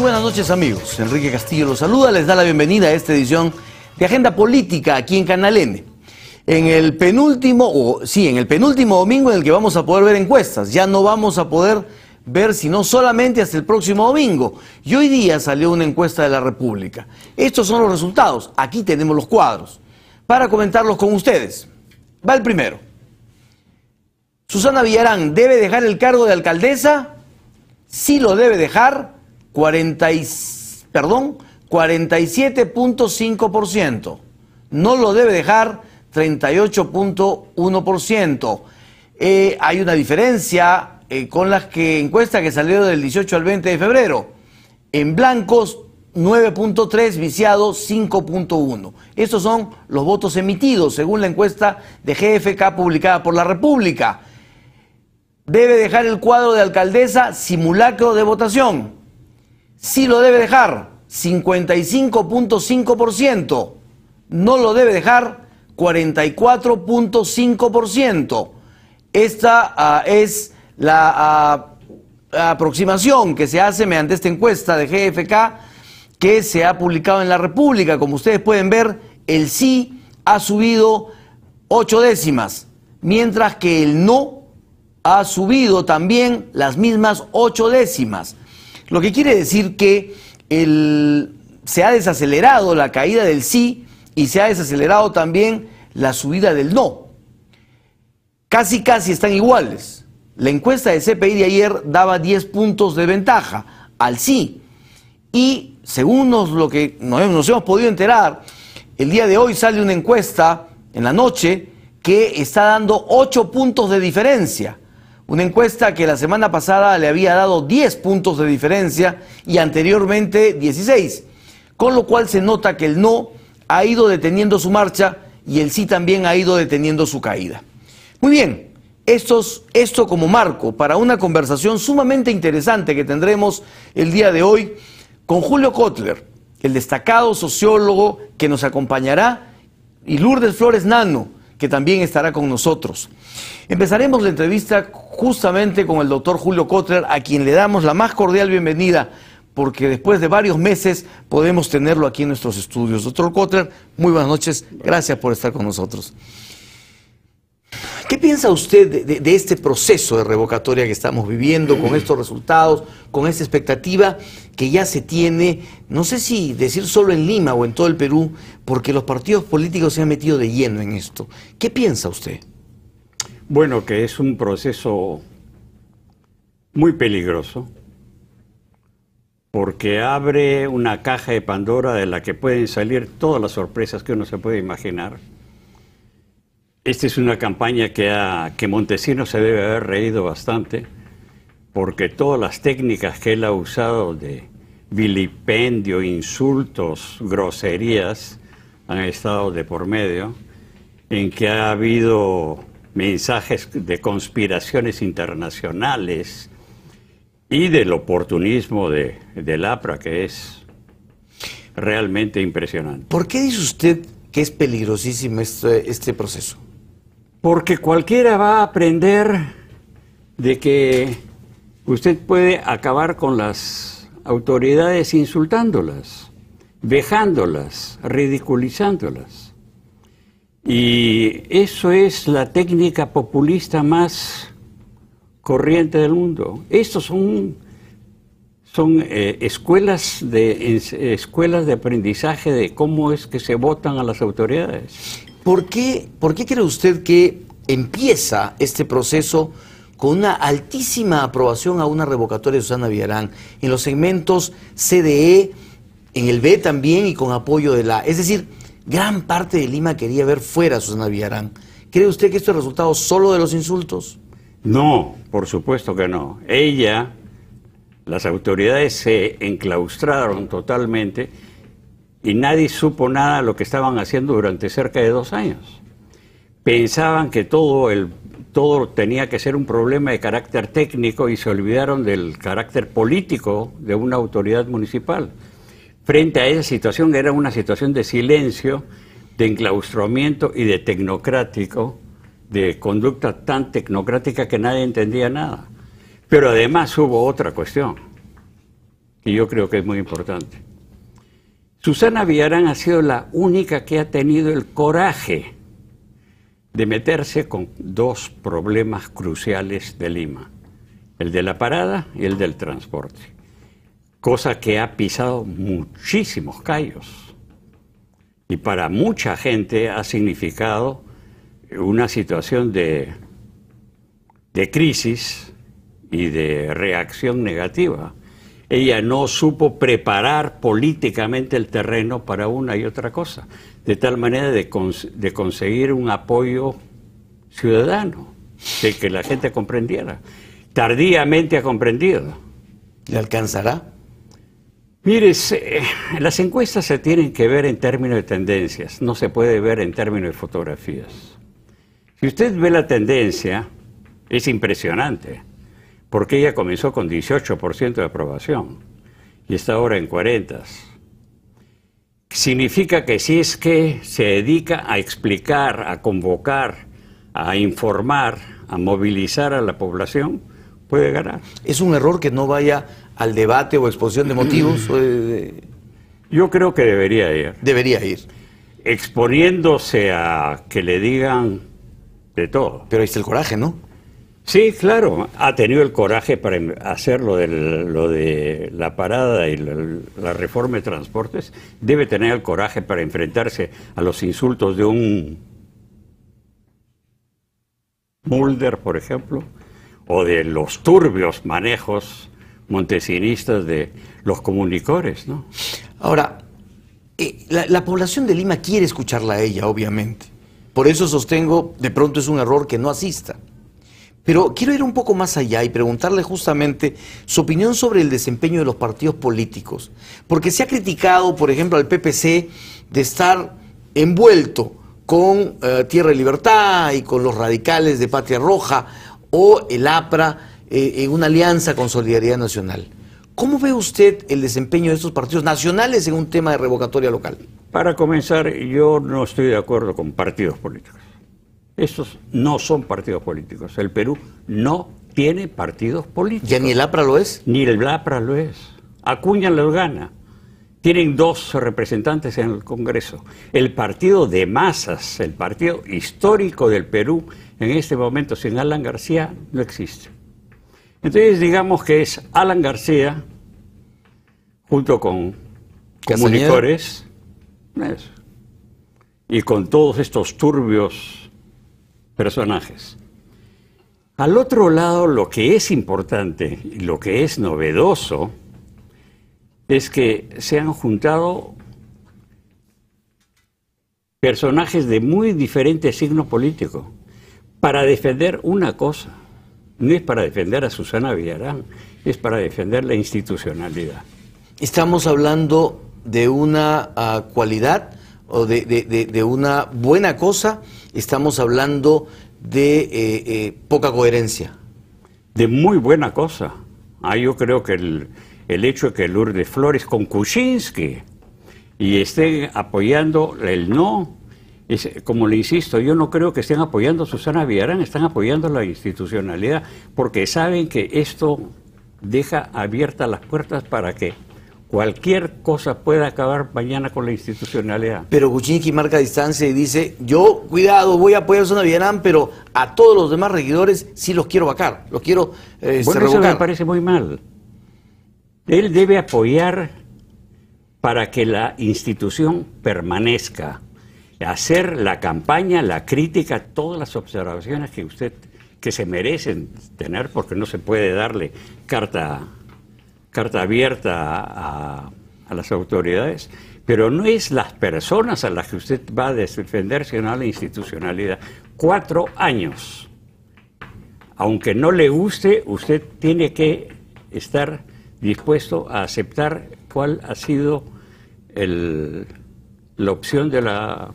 buenas noches amigos, Enrique Castillo los saluda, les da la bienvenida a esta edición de Agenda Política aquí en Canal N. En el penúltimo, o sí, en el penúltimo domingo en el que vamos a poder ver encuestas, ya no vamos a poder ver sino solamente hasta el próximo domingo. Y hoy día salió una encuesta de la República. Estos son los resultados, aquí tenemos los cuadros. Para comentarlos con ustedes, va el primero. Susana Villarán, ¿debe dejar el cargo de alcaldesa? Sí lo debe dejar 40 perdón, 47.5%. No lo debe dejar 38.1%. Eh, hay una diferencia eh, con las que encuestas que salieron del 18 al 20 de febrero. En blancos 9.3, viciado 5.1. Estos son los votos emitidos según la encuesta de GFK publicada por la República. Debe dejar el cuadro de alcaldesa simulacro de votación sí lo debe dejar, 55.5%. No lo debe dejar, 44.5%. Esta ah, es ah, la aproximación que se hace mediante esta encuesta de GFK que se ha publicado en la República. Como ustedes pueden ver, el sí ha subido 8 décimas, mientras que el no ha subido también las mismas ocho décimas. Lo que quiere decir que se ha desacelerado la caída del sí y se ha desacelerado también la subida del no. Casi, casi están iguales. La encuesta de CPI de ayer daba 10 puntos de ventaja al sí. Y según lo que nos, nos hemos podido enterar, el día de hoy sale una encuesta en la noche que está dando 8 puntos de diferencia una encuesta que la semana pasada le había dado 10 puntos de diferencia y anteriormente 16, con lo cual se nota que el no ha ido deteniendo su marcha y el sí también ha ido deteniendo su caída. Muy bien, esto como marco para una conversación sumamente interesante que tendremos el día de hoy con Julio Kotler, el destacado sociólogo que nos acompañará, y Lourdes Flores Nano, que también estará con nosotros. Empezaremos la entrevista justamente con el doctor Julio Kotler, a quien le damos la más cordial bienvenida, porque después de varios meses podemos tenerlo aquí en nuestros estudios. Doctor Kotler, muy buenas noches, gracias por estar con nosotros. ¿Qué piensa usted de, este proceso de revocatoria que estamos viviendo, con estos resultados, con esta expectativa que ya se tiene, no sé si decir solo en Lima o en todo el Perú, porque los partidos políticos se han metido de lleno en esto? ¿Qué piensa usted? Bueno, que es un proceso muy peligroso, porque abre una caja de Pandora de la que pueden salir todas las sorpresas que uno se puede imaginar esta es una campaña que, Montesinos que Montesino se debe haber reído bastante, porque todas las técnicas que él ha usado de vilipendio, insultos, groserías, han estado de por medio, en que ha habido mensajes de conspiraciones internacionales y del oportunismo de, del APRA, que es realmente impresionante. ¿Por qué dice usted que es peligrosísimo este, este proceso? Porque cualquiera va a aprender de que usted puede acabar con las autoridades insultándolas, vejándolas, ridiculizándolas. Y eso es la técnica populista más corriente del mundo. Estos son, son eh, escuelas, de, escuelas de aprendizaje de cómo es que se votan a las autoridades. ¿Por qué, ¿Por cree usted que empieza este proceso con una altísima aprobación a una revocatoria de Susana Villarán en los segmentos CDE, en el B también y con apoyo de la... Es decir, gran parte de Lima quería ver fuera a Susana Villarán. ¿Cree usted que esto es resultado solo de los insultos? No, por supuesto que no. Ella, las autoridades se enclaustraron totalmente y nadie supo nada de lo que estaban haciendo durante cerca de dos años. Pensaban que todo, el, todo tenía que ser un problema de carácter técnico y se olvidaron del carácter político de una autoridad municipal. Frente a esa situación era una situación de silencio, de enclaustramiento y de tecnocrático, de conducta tan tecnocrática que nadie entendía nada. Pero además hubo otra cuestión, que yo creo que es muy importante Susana Villarán ha sido la única que ha tenido el coraje de meterse con dos problemas cruciales de Lima, el de la parada y el del transporte, cosa que ha pisado muchísimos callos y para mucha gente ha significado una situación de, de crisis y de reacción negativa ella no supo preparar políticamente el terreno para una y otra cosa, de tal manera de, conseguir un apoyo ciudadano, de que la gente comprendiera. Tardíamente ha comprendido. ¿Le alcanzará? Mire, las encuestas se tienen que ver en términos de tendencias, no se puede ver en términos de fotografías. Si usted ve la tendencia, es impresionante porque ella comenzó con 18% de aprobación y está ahora en 40. Significa que si es que se dedica a explicar, a convocar, a informar, a movilizar a la población, puede ganar. ¿Es un error que no vaya al debate o exposición de motivos? Yo creo que debería ir. Debería ir. Exponiéndose a que le digan de todo. Pero ahí está el coraje, ¿no? Sí, claro, ha tenido el coraje para em, hacer lo de, la parada y la, reforma de transportes. Debe tener el coraje para enfrentarse a los insultos de un Mulder, por ejemplo, o de los turbios manejos montesinistas de los comunicores, ¿no? Ahora, eh, la, la población de Lima quiere escucharla a ella, obviamente. Por eso sostengo, de pronto es un error que no asista. Pero quiero ir un poco más allá y preguntarle justamente su opinión sobre el desempeño de los partidos políticos. Porque se ha criticado, por ejemplo, al PPC de estar envuelto con eh, Tierra y Libertad y con los radicales de Patria Roja o el APRA eh, en una alianza con Solidaridad Nacional. ¿Cómo ve usted el desempeño de estos partidos nacionales en un tema de revocatoria local? Para comenzar, yo no estoy de acuerdo con partidos políticos. Estos no son partidos políticos. El Perú no tiene partidos políticos. ¿Ya ni el APRA lo es? Ni el APRA lo es. Acuña lo gana. Tienen dos representantes en el Congreso. El partido de masas, el partido histórico del Perú, en este momento sin Alan García, no existe. Entonces digamos que es Alan García, junto con comunicadores, y con todos estos turbios personajes. Al otro lado, lo que es importante y lo que es novedoso es que se han juntado personajes de muy diferente signo político para defender una cosa. No es para defender a Susana Villarán, es para defender la institucionalidad. Estamos hablando de una ah, cualidad o de una buena cosa estamos hablando de eh, eh, poca coherencia. De muy buena cosa. Ah, yo creo que el, el hecho de que Lourdes Flores con Kuczynski y estén apoyando el no, es, como le insisto, yo no creo que estén apoyando a Susana Villarán, están apoyando la institucionalidad porque saben que esto deja abiertas las puertas para que cualquier cosa puede acabar mañana con la institucionalidad. Pero Kuczynski marca distancia y dice, yo, cuidado, voy a apoyar a Zona Villarán, pero a todos los demás regidores sí los quiero vacar, los quiero eh, este, bueno, Eso me parece muy mal. Él debe apoyar para que la institución permanezca, hacer la campaña, la crítica, todas las observaciones que usted que se merecen tener porque no se puede darle carta carta abierta a, las autoridades, pero no es las personas a las que usted va a defender, sino a la institucionalidad. Cuatro años. Aunque no le guste, usted tiene que estar dispuesto a aceptar cuál ha sido la opción de la,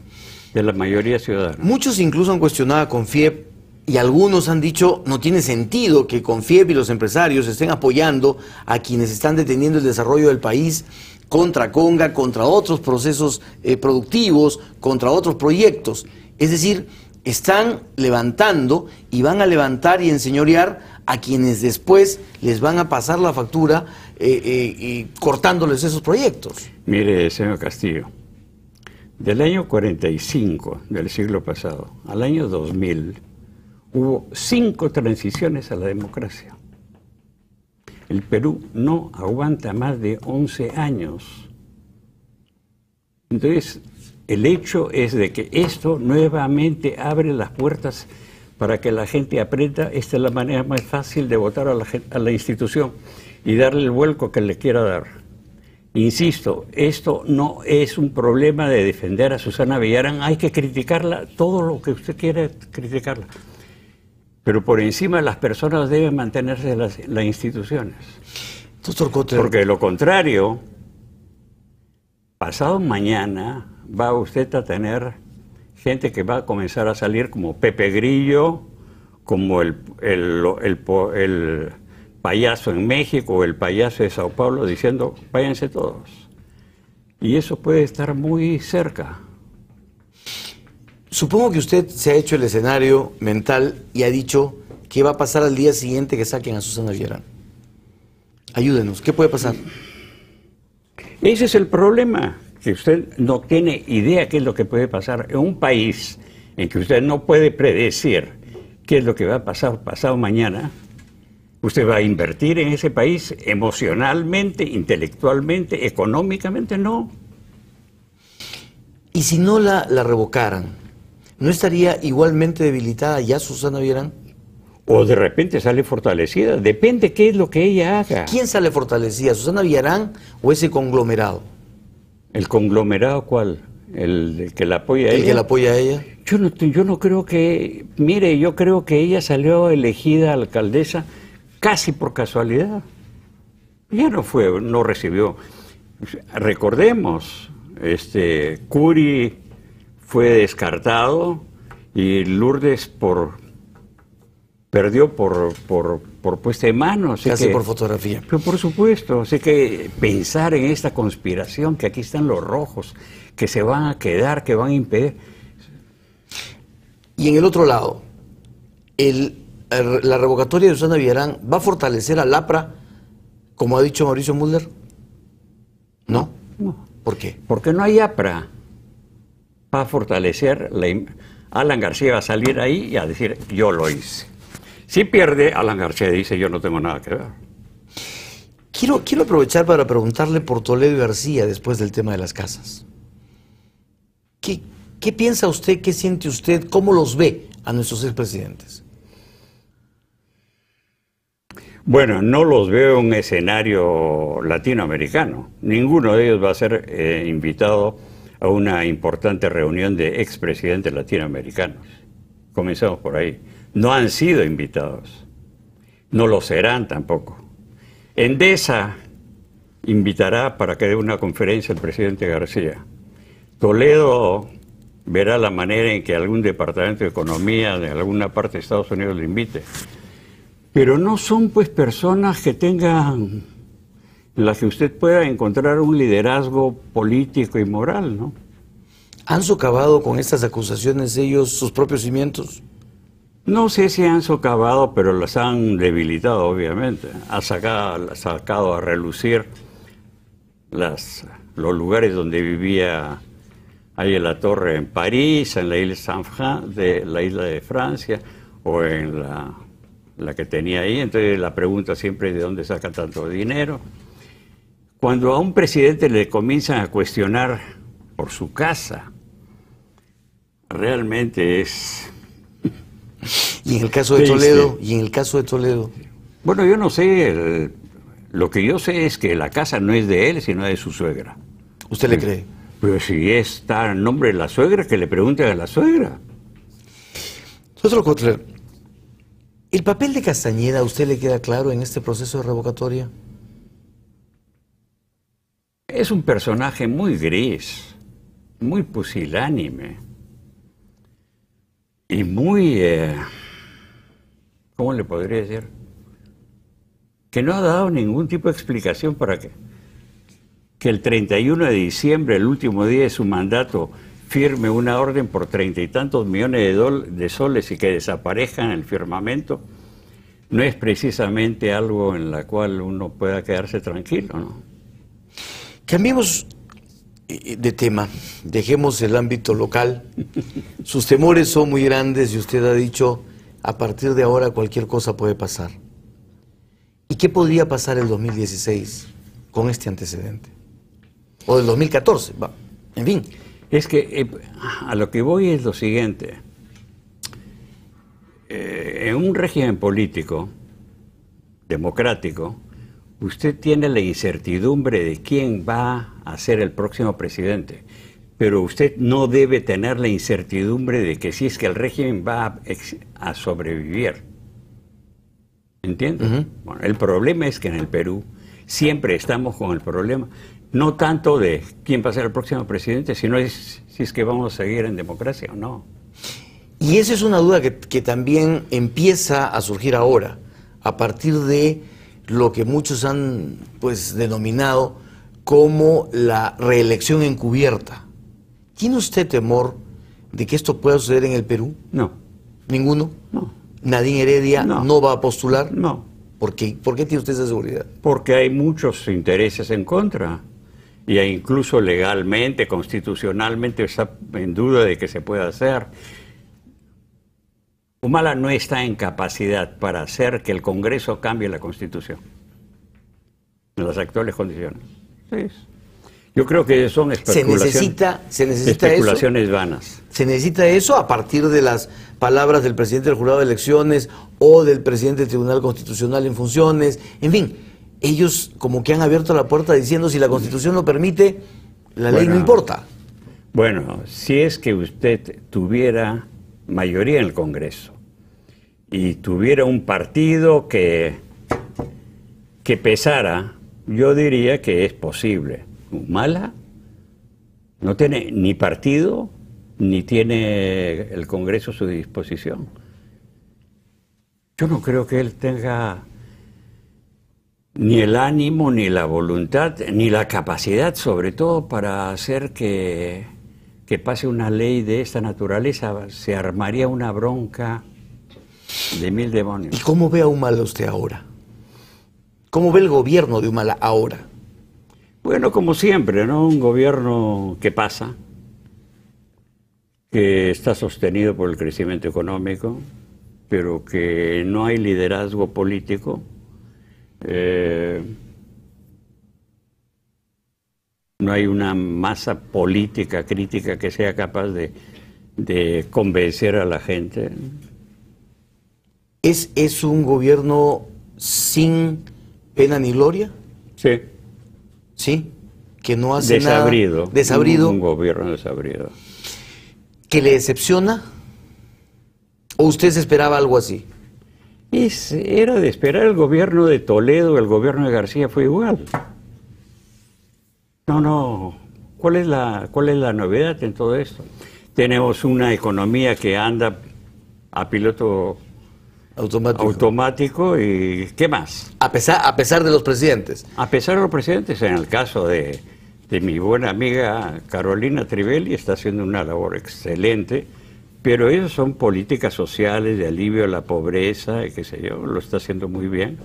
de la mayoría ciudadana. Muchos incluso han cuestionado con FIEP y algunos han dicho no tiene sentido que CONFIEP y los empresarios estén apoyando a quienes están deteniendo el desarrollo del país contra Conga, contra otros procesos eh, productivos, contra otros proyectos. Es decir, están levantando y van a levantar y enseñorear a quienes después les van a pasar la factura eh, eh, y cortándoles esos proyectos. Mire, señor Castillo, del año 45 del siglo pasado al año 2000, hubo cinco transiciones a la democracia. El Perú no aguanta más de 11 años. Entonces, el hecho es de que esto nuevamente abre las puertas para que la gente aprenda. Esta es la manera más fácil de votar a la, a la institución y darle el vuelco que le quiera dar. Insisto, esto no es un problema de defender a Susana Villarán. Hay que criticarla todo lo que usted quiera criticarla. Pero por encima las personas deben mantenerse las, instituciones. Doctor Cotter. Porque lo contrario, pasado mañana va usted a tener gente que va a comenzar a salir como Pepe Grillo, como el, el payaso en México, o el payaso de Sao Paulo, diciendo, váyanse todos. Y eso puede estar muy cerca. Supongo que usted se ha hecho el escenario mental y ha dicho qué va a pasar al día siguiente que saquen a Susana Villarán. Ayúdenos, ¿qué puede pasar? Ese es el problema, que usted no tiene idea qué es lo que puede pasar en un país en que usted no puede predecir qué es lo que va a pasar pasado mañana. Usted va a invertir en ese país emocionalmente, intelectualmente, económicamente, no. ¿Y si no la, la revocaran? ¿no estaría igualmente debilitada ya Susana Villarán? O de repente sale fortalecida, depende qué es lo que ella haga. ¿Quién sale fortalecida, Susana Villarán o ese conglomerado? ¿El conglomerado cuál? ¿El, que la apoya a ella? ¿El que la apoya a ella? Yo no, yo no creo que... Mire, yo creo que ella salió elegida alcaldesa casi por casualidad. Ya no fue, no recibió. Recordemos, este, Curi fue descartado y Lourdes por perdió por, por, puesta de mano. Así Casi por fotografía. Pero por supuesto, así que pensar en esta conspiración, que aquí están los rojos, que se van a quedar, que van a impedir. Y en el otro lado, el, la revocatoria de Susana Villarán va a fortalecer a Lapra, como ha dicho Mauricio Mulder. ¿No? No. ¿Por qué? Porque no hay APRA va a fortalecer la... Alan García va a salir ahí y a decir, yo lo hice. Si pierde, Alan García dice, yo no tengo nada que ver. Quiero, quiero aprovechar para preguntarle por Toledo García después del tema de las casas. ¿Qué, piensa usted? ¿Qué siente usted? ¿Cómo los ve a nuestros expresidentes? Bueno, no los veo en un escenario latinoamericano. Ninguno de ellos va a ser eh, invitado a una importante reunión de expresidentes latinoamericanos. Comenzamos por ahí. No han sido invitados. No lo serán tampoco. Endesa invitará para que dé una conferencia el presidente García. Toledo verá la manera en que algún departamento de economía de alguna parte de Estados Unidos le invite. Pero no son pues personas que tengan la que usted pueda encontrar un liderazgo político y moral, ¿no? ¿Han socavado con estas acusaciones ellos sus propios cimientos? No sé si han socavado, pero las han debilitado, obviamente. Ha sacado, a relucir los lugares donde vivía ahí en la torre en París, en la isla Saint de la isla de Francia, o en la que tenía ahí. Entonces la pregunta siempre es de dónde saca tanto dinero. Cuando a un presidente le comienzan a cuestionar por su casa, realmente es... Y en el caso de Toledo, y en el caso de Toledo. Bueno, yo no sé, lo que yo sé es que la casa no es de él, sino de su suegra. ¿Usted le cree? Pero si está en nombre de la suegra, que le pregunte a la suegra. Otro ¿el papel de Castañeda a usted le queda claro en este proceso de revocatoria? Es un personaje muy gris, muy pusilánime y muy, eh, ¿cómo le podría decir? Que no ha dado ningún tipo de explicación para que, que el 31 de diciembre, el último día de su mandato, firme una orden por treinta y tantos millones de, de soles y que desaparezca en el firmamento, no es precisamente algo en la cual uno pueda quedarse tranquilo, ¿no? Cambiemos eh, eh, de tema, dejemos el ámbito local. Sus temores son muy grandes y usted ha dicho, a partir de ahora cualquier cosa puede pasar. ¿Y qué podría pasar en 2016 con este antecedente? O el 2014, en fin. Es que eh, a lo que voy es lo siguiente. en un régimen político, democrático, Usted tiene la incertidumbre de quién va a ser el próximo presidente, pero usted no debe tener la incertidumbre de que si es que el régimen va a, sobrevivir. ¿Entiende? bueno, el problema es que en el Perú siempre estamos con el problema, no tanto de quién va a ser el próximo presidente, sino es, si es que vamos a seguir en democracia o no. Y esa es una duda que también empieza a surgir ahora, a partir de lo que muchos han pues denominado como la reelección encubierta. ¿Tiene usted temor de que esto pueda suceder en el Perú? No. ¿Ninguno? No. ¿Nadine Heredia no, va a postular? No. ¿Por qué? ¿Por tiene usted esa seguridad? Porque hay muchos intereses en contra. Y incluso legalmente, constitucionalmente, está en duda de que se pueda hacer. Humala no está en capacidad para hacer que el Congreso cambie la Constitución en las actuales condiciones. Yo creo que son especulaciones, se necesita, especulaciones vanas. Se necesita eso a partir de las palabras del presidente del jurado de elecciones o del presidente del Tribunal Constitucional en funciones. En fin, ellos como que han abierto la puerta diciendo si la Constitución lo permite, la ley no importa. Bueno, si es que usted tuviera mayoría en el Congreso y tuviera un partido que, que pesara, yo diría que es posible. Mala no tiene ni partido ni tiene el Congreso a su disposición. Yo no creo que él tenga ni el ánimo, ni la voluntad, ni la capacidad sobre todo para hacer que que pase una ley de esta naturaleza, se armaría una bronca de mil demonios. ¿Y cómo ve a Humala usted ahora? ¿Cómo ve el gobierno de Humala ahora? Bueno, como siempre, ¿no? Un gobierno que pasa, que está sostenido por el crecimiento económico, pero que no hay liderazgo político. Eh, no hay una masa política crítica que sea capaz de, convencer a la gente. ¿Es, ¿Es un gobierno sin pena ni gloria? Sí. ¿Sí? Que no hace nada. Desabrido. Un, un gobierno desabrido. ¿Que le decepciona? ¿O usted se esperaba algo así? era de esperar el gobierno de Toledo, el gobierno de García fue igual. No, no. ¿Cuál es la, cuál es la novedad en todo esto? Tenemos una economía que anda a piloto automático. y ¿qué más? A pesar, a pesar de los presidentes. A pesar de los presidentes, en el caso de, de mi buena amiga Carolina Trivelli, está haciendo una labor excelente, pero eso son políticas sociales de alivio a la pobreza, qué sé yo, lo está haciendo muy bien.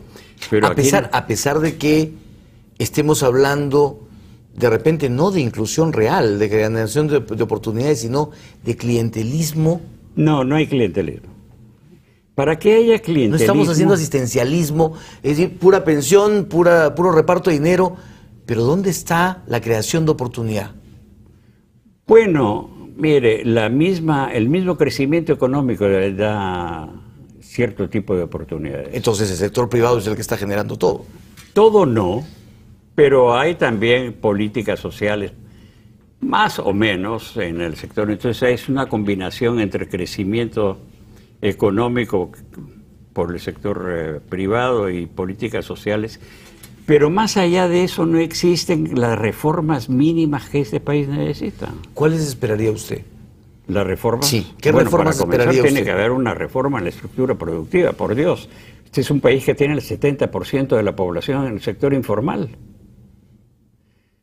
Pero a, pesar, a pesar de que estemos hablando de repente no de inclusión real, de generación de, oportunidades, sino de clientelismo. No, no hay clientelismo. ¿Para qué haya clientelismo? No estamos haciendo asistencialismo, es decir, pura pensión, pura, puro reparto de dinero, pero ¿dónde está la creación de oportunidad? Bueno, mire, la misma, el mismo crecimiento económico da cierto tipo de oportunidades. Entonces el sector privado es el que está generando todo. Todo no, pero hay también políticas sociales, más o menos en el sector. Entonces es una combinación entre crecimiento económico por el sector eh, privado y políticas sociales. Pero más allá de eso no existen las reformas mínimas que este país necesita. ¿Cuáles esperaría usted? ¿La reforma? Sí. ¿Qué reformas tiene que haber una reforma en la estructura productiva, por Dios. Este es un país que tiene el 70% de la población en el sector informal.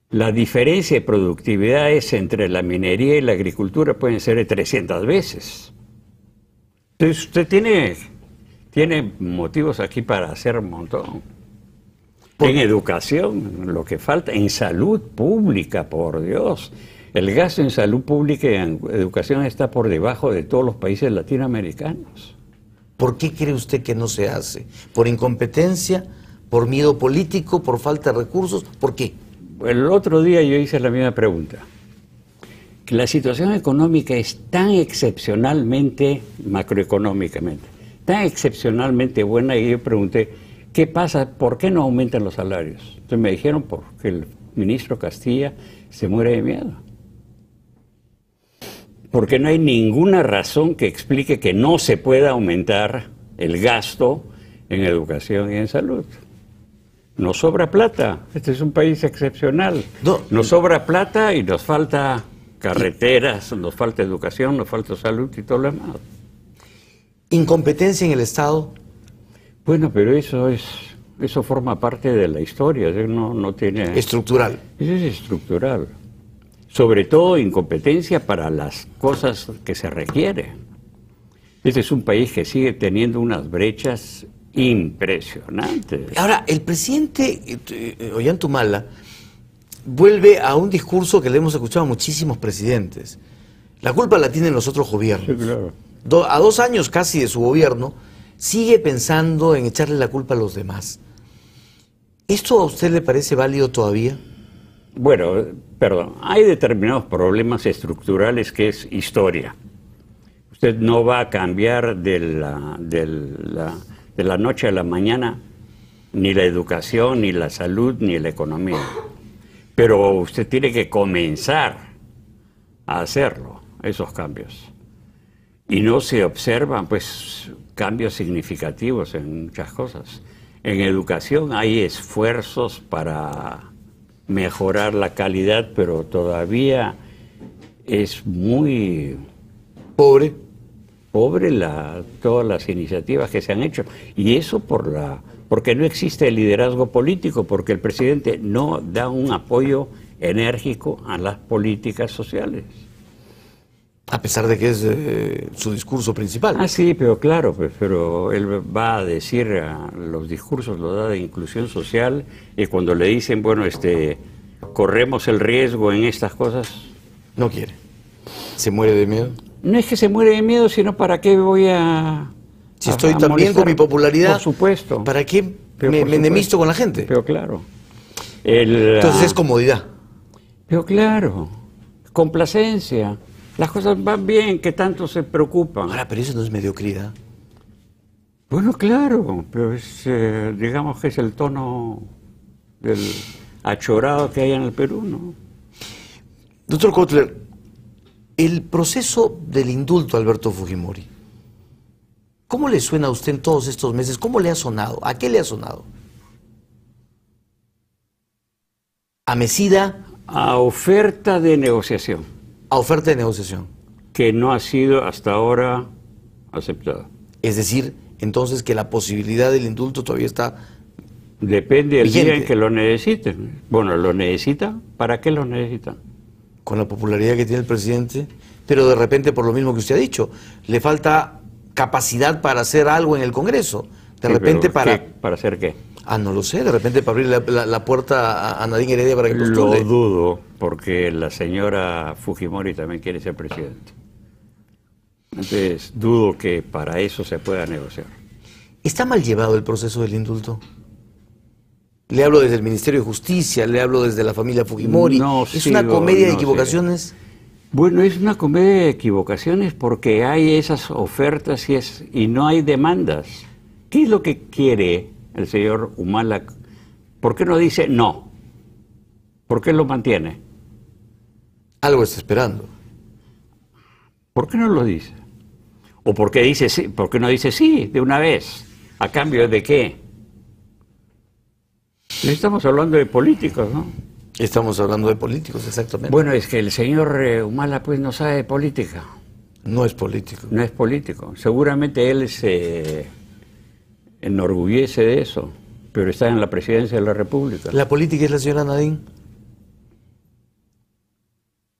La diferencia de es entre la minería y la agricultura pueden ser de 300 veces. usted tiene, tiene motivos aquí para hacer un montón. En educación, lo que falta, en salud pública, por Dios. El gasto en salud pública y en educación está por debajo de todos los países latinoamericanos. ¿Por qué cree usted que no se hace? ¿Por incompetencia? ¿Por miedo político? ¿Por falta de recursos? ¿Por qué? el otro día yo hice la misma pregunta. Que la situación económica es tan excepcionalmente, macroeconómicamente, tan excepcionalmente buena y yo pregunté, ¿qué pasa? ¿Por qué no aumentan los salarios? Entonces me dijeron porque el ministro Castilla se muere de miedo. Porque no hay ninguna razón que explique que no se pueda aumentar el gasto en educación y en salud. Nos sobra plata. Este es un país excepcional. Nos sobra plata y nos falta carreteras, nos falta educación, nos falta salud y todo lo demás. ¿Incompetencia en el Estado? Bueno, pero eso es eso forma parte de la historia, no, no tiene... Estructural. Eso es estructural. Sobre todo incompetencia para las cosas que se requieren. Este es un país que sigue teniendo unas brechas Impresionante. Ahora, el presidente eh, eh, Ollantumala vuelve a un discurso que le hemos escuchado a muchísimos presidentes. La culpa la tienen los otros gobiernos. a dos años casi de su gobierno, sigue pensando en echarle la culpa a los demás. ¿Esto a usted le parece válido todavía? Bueno, perdón, hay determinados problemas estructurales que es historia. Usted no va a cambiar de la, de la de la noche a la mañana ni la educación, ni la salud, ni la economía. Pero usted tiene que comenzar a hacerlo, esos cambios. Y no se observan, pues, cambios significativos en muchas cosas. En educación hay esfuerzos para mejorar la calidad, pero todavía es muy... Pobre pobre la, todas las iniciativas que se han hecho. Y eso por la, porque no existe el liderazgo político, porque el presidente no da un apoyo enérgico a las políticas sociales. A pesar de que es eh, su discurso principal. Ah, sí, pero claro, pues, pero él va a decir eh, los discursos, lo da de inclusión social, y cuando le dicen, bueno, este, corremos el riesgo en estas cosas. No quiere. ¿Se muere de miedo? no es que se muere de miedo, sino para qué voy a... Si estoy bien con mi popularidad, por supuesto. ¿para qué me, enemisto con la gente? Pero claro. Entonces es ah, comodidad. Pero claro, complacencia. Las cosas van bien, que tanto se preocupan. Ahora, pero eso no es mediocridad. Bueno, claro, pero es, eh, digamos que es el tono del achorado que hay en el Perú, ¿no? Doctor Kotler, el proceso del indulto Alberto Fujimori, ¿cómo le suena a usted en todos estos meses? ¿Cómo le ha sonado? ¿A qué le ha sonado? ¿A Mesida? A oferta de negociación. A oferta de negociación. Que no ha sido hasta ahora aceptada. Es decir, entonces que la posibilidad del indulto todavía está Depende del día en que lo necesiten. Bueno, lo necesita. ¿Para qué lo necesitan? con la popularidad que tiene el presidente, pero de repente, por lo mismo que usted ha dicho, le falta capacidad para hacer algo en el Congreso. De repente para... ¿Para hacer qué? Ah, no lo sé, de repente para abrir la, puerta a, Nadine Heredia para que postule. Lo dudo, porque la señora Fujimori también quiere ser presidente. Entonces, dudo que para eso se pueda negociar. ¿Está mal llevado el proceso del indulto? Le hablo desde el Ministerio de Justicia, le hablo desde la familia Fujimori. es una comedia de equivocaciones. Bueno, es una comedia de equivocaciones porque hay esas ofertas y, es, y no hay demandas. ¿Qué es lo que quiere el señor Humala? ¿Por qué no dice no? ¿Por qué lo mantiene? Algo está esperando. ¿Por qué no lo dice? ¿O por qué, dice sí? ¿Por qué no dice sí de una vez? ¿A cambio de qué? Estamos hablando de políticos, ¿no? Estamos hablando de políticos, exactamente. Bueno, es que el señor eh, Humala pues no sabe de política. No es político. No es político. Seguramente él se enorgullece de eso, pero está en la presidencia de la República. ¿La política es la señora Nadine?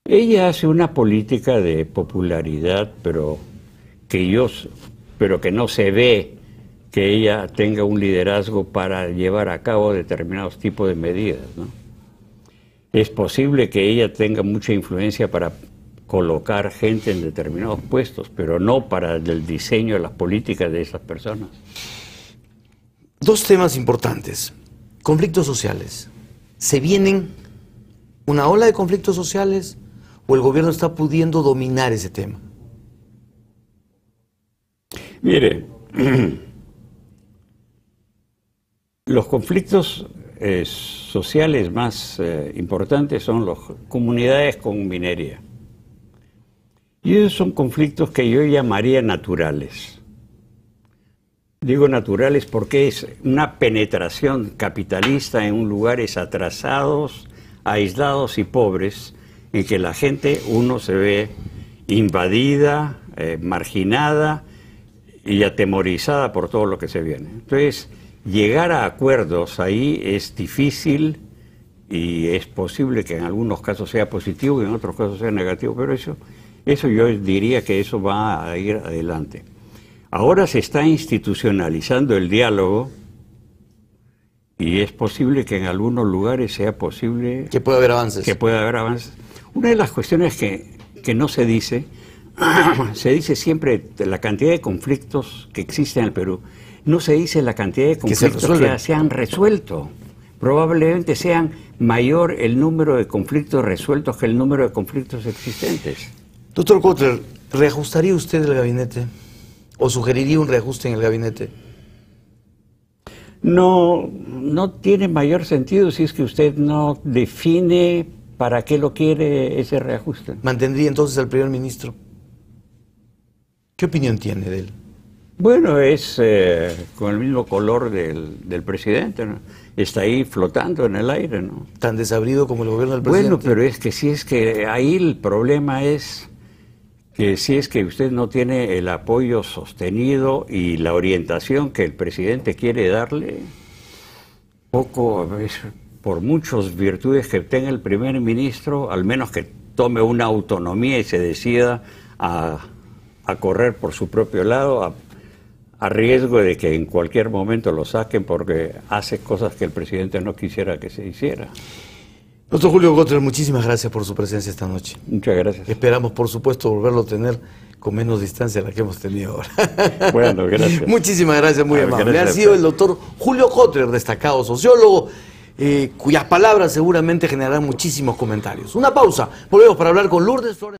Ella hace una política de popularidad, pero que yo, pero que no se ve que ella tenga un liderazgo para llevar a cabo determinados tipos de medidas. Es posible que ella tenga mucha influencia para colocar gente en determinados puestos, pero no para el diseño de las políticas de esas personas. Dos temas importantes. Conflictos sociales. ¿Se vienen una ola de conflictos sociales o el gobierno está pudiendo dominar ese tema? Mire, Los conflictos eh, sociales más eh, importantes son las comunidades con minería. Y esos son conflictos que yo llamaría naturales. Digo naturales porque es una penetración capitalista en lugares atrasados, aislados y pobres, en que la gente, uno se ve invadida, eh, marginada y atemorizada por todo lo que se viene. Entonces, llegar a acuerdos ahí es difícil y es posible que en algunos casos sea positivo y en otros casos sea negativo, pero eso, eso yo diría que eso va a ir adelante. Ahora se está institucionalizando el diálogo y es posible que en algunos lugares sea posible... Que pueda haber avances. Que pueda haber avances. Una de las cuestiones que, que no se dice, se dice siempre la cantidad de conflictos que existen en el Perú no se dice la cantidad de conflictos que se, se han resuelto. Probablemente sean mayor el número de conflictos resueltos que el número de conflictos existentes. Doctor Kotler, ¿reajustaría usted el gabinete? ¿O sugeriría un reajuste en el gabinete? No, no tiene mayor sentido si es que usted no define para qué lo quiere ese reajuste. ¿Mantendría entonces al primer ministro? ¿Qué opinión tiene de él? Bueno, es eh, con el mismo color del, presidente, Está ahí flotando en el aire, Tan desabrido como el gobierno del presidente. Bueno, pero es que si es que ahí el problema es que si es que usted no tiene el apoyo sostenido y la orientación que el presidente quiere darle, poco, por muchas virtudes que tenga el primer ministro, al menos que tome una autonomía y se decida a, a correr por su propio lado, a a riesgo de que en cualquier momento lo saquen porque hace cosas que el presidente no quisiera que se hiciera. Doctor Julio Gotler, muchísimas gracias por su presencia esta noche. Muchas gracias. Esperamos, por supuesto, volverlo a tener con menos distancia de la que hemos tenido ahora. Bueno, gracias. muchísimas gracias, muy ah, amable. Ha sido el doctor Julio Cotter, destacado sociólogo, eh, cuyas palabras seguramente generarán muchísimos comentarios. Una pausa, volvemos para hablar con Lourdes Flores.